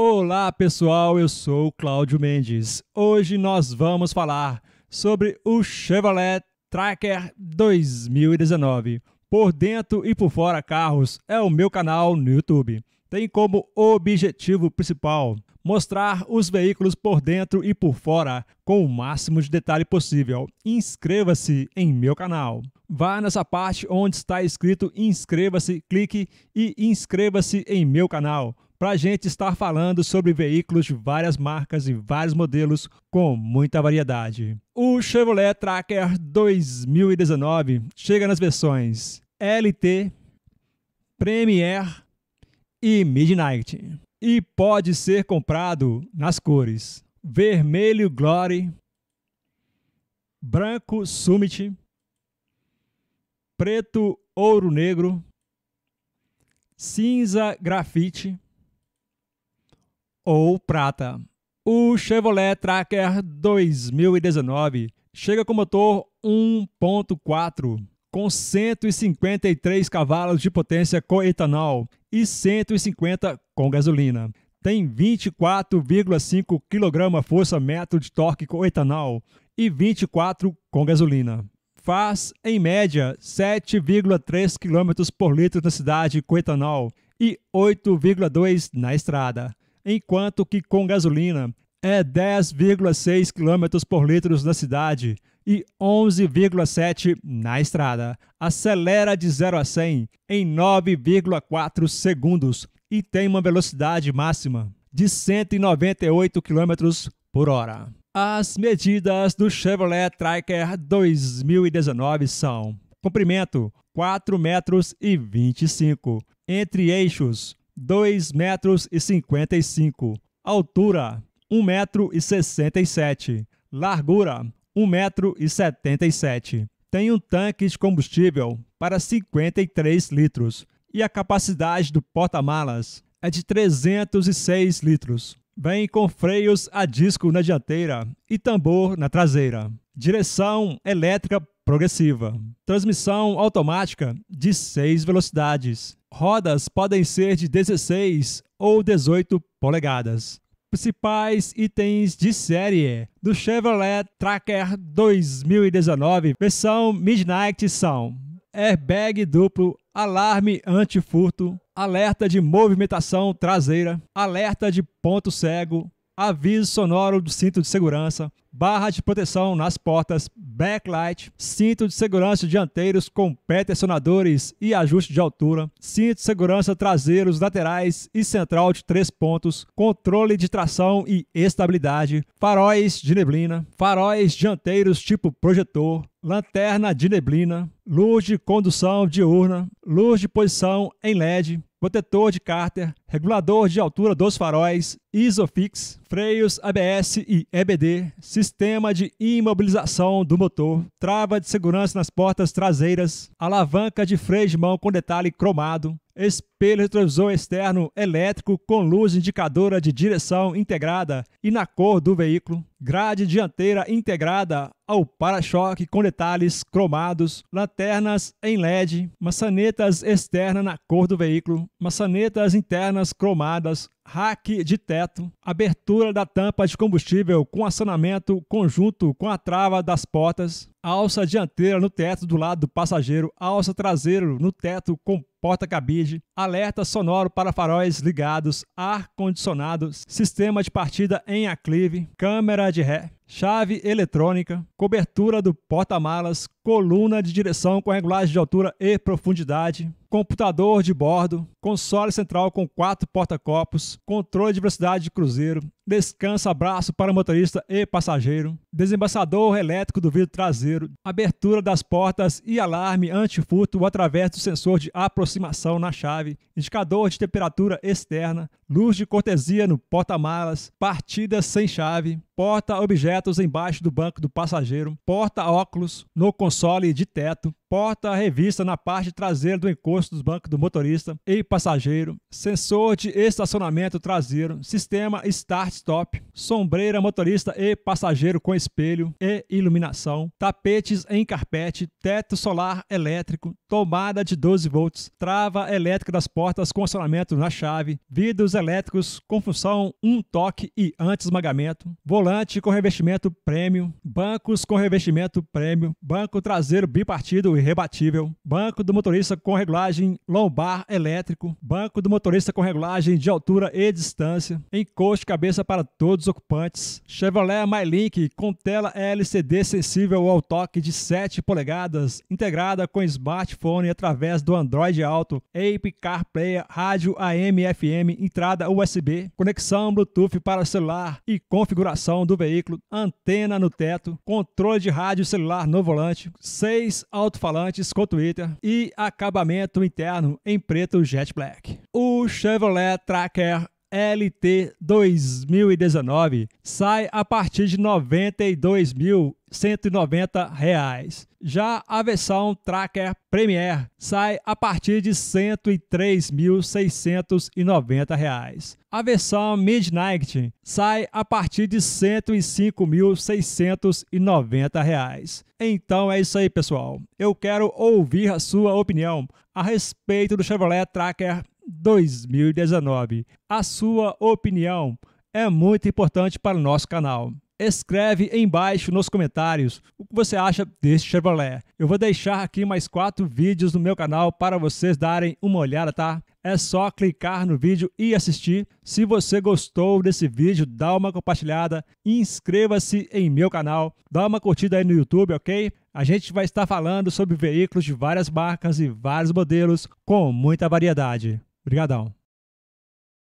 Olá pessoal, eu sou Cláudio Mendes. Hoje nós vamos falar sobre o Chevrolet Tracker 2019. Por dentro e por fora carros é o meu canal no YouTube. Tem como objetivo principal mostrar os veículos por dentro e por fora com o máximo de detalhe possível. Inscreva-se em meu canal. Vá nessa parte onde está escrito inscreva-se, clique e inscreva-se em meu canal para a gente estar falando sobre veículos de várias marcas e vários modelos com muita variedade. O Chevrolet Tracker 2019 chega nas versões LT, Premier e Midnight e pode ser comprado nas cores vermelho Glory, branco Summit, preto Ouro Negro, cinza Grafite ou prata. O Chevrolet Tracker 2019 chega com motor 1.4 com 153 cavalos de potência com etanol e 150 com gasolina. Tem 24,5 kgfm de torque com etanol e 24 com gasolina. Faz, em média, 7,3 km por litro na cidade com etanol e 8,2 na estrada enquanto que com gasolina é 10,6 km por litro na cidade e 11,7 na estrada. Acelera de 0 a 100 em 9,4 segundos e tem uma velocidade máxima de 198 km por hora. As medidas do Chevrolet Tracker 2019 são comprimento 4 metros e 25, entre eixos 2 metros e 55, altura 1 metro e 67, largura 1 metro e 77. Tem um tanque de combustível para 53 litros e a capacidade do porta-malas é de 306 litros. Vem com freios a disco na dianteira e tambor na traseira. Direção elétrica progressiva. Transmissão automática de 6 velocidades. Rodas podem ser de 16 ou 18 polegadas. Principais itens de série do Chevrolet Tracker 2019, versão Midnight são airbag duplo, alarme antifurto, alerta de movimentação traseira, alerta de ponto cego, aviso sonoro do cinto de segurança, barra de proteção nas portas, backlight, cinto de segurança dianteiros com peticionadores e ajuste de altura, cinto de segurança traseiros, laterais e central de três pontos, controle de tração e estabilidade, faróis de neblina, faróis dianteiros tipo projetor, lanterna de neblina, luz de condução diurna, luz de posição em LED, protetor de cárter, regulador de altura dos faróis, Isofix, freios ABS e EBD, sistema de imobilização do motor, trava de segurança nas portas traseiras, alavanca de freio de mão com detalhe cromado, espelho retrovisor externo elétrico com luz indicadora de direção integrada e na cor do veículo, grade dianteira integrada ao para-choque com detalhes cromados, lanternas em LED, maçanetas externas na cor do veículo, maçanetas internas cenas cromadas hack de teto, abertura da tampa de combustível com acionamento conjunto com a trava das portas, alça dianteira no teto do lado do passageiro, alça traseiro no teto com porta-cabide, alerta sonoro para faróis ligados, ar-condicionado, sistema de partida em aclive, câmera de ré, chave eletrônica, cobertura do porta-malas, coluna de direção com regulagem de altura e profundidade, computador de bordo, console central com quatro porta-copos, controle de velocidade de cruzeiro, descansa abraço para motorista e passageiro, desembaçador elétrico do vidro traseiro, abertura das portas e alarme antifurto através do sensor de aproximação na chave, indicador de temperatura externa, luz de cortesia no porta-malas, partidas sem chave, porta objetos embaixo do banco do passageiro, porta óculos no console de teto, porta revista na parte traseira do encosto do banco do motorista e passageiro, sensor de estacionamento traseiro, sistema start-stop, sombreira motorista e passageiro com espelho e iluminação, tapetes em carpete, teto solar elétrico, tomada de 12 volts, trava elétrica das portas com acionamento na chave, vidros elétricos com função um toque e anti-esmagamento, volante volante com revestimento prêmio, bancos com revestimento prêmio, banco traseiro bipartido e rebatível, banco do motorista com regulagem lombar elétrico, banco do motorista com regulagem de altura e distância, encosto de cabeça para todos os ocupantes, Chevrolet MyLink com tela LCD sensível ao toque de 7 polegadas, integrada com smartphone através do Android Auto, Ape CarPlay, rádio AM/FM, entrada USB, conexão Bluetooth para celular e configuração do veículo, antena no teto, controle de rádio celular no volante, seis alto-falantes com Twitter e acabamento interno em preto jet black. O Chevrolet Tracker LT 2019 sai a partir de R$ 92.000 190 reais. Já a versão Tracker Premier sai a partir de R$ 103.690. A versão Midnight sai a partir de R$ 105.690. Então é isso aí, pessoal. Eu quero ouvir a sua opinião a respeito do Chevrolet Tracker 2019. A sua opinião é muito importante para o nosso canal escreve embaixo nos comentários o que você acha desse Chevrolet. Eu vou deixar aqui mais quatro vídeos no meu canal para vocês darem uma olhada, tá? É só clicar no vídeo e assistir. Se você gostou desse vídeo, dá uma compartilhada, inscreva-se em meu canal, dá uma curtida aí no YouTube, ok? A gente vai estar falando sobre veículos de várias marcas e vários modelos com muita variedade. Obrigadão.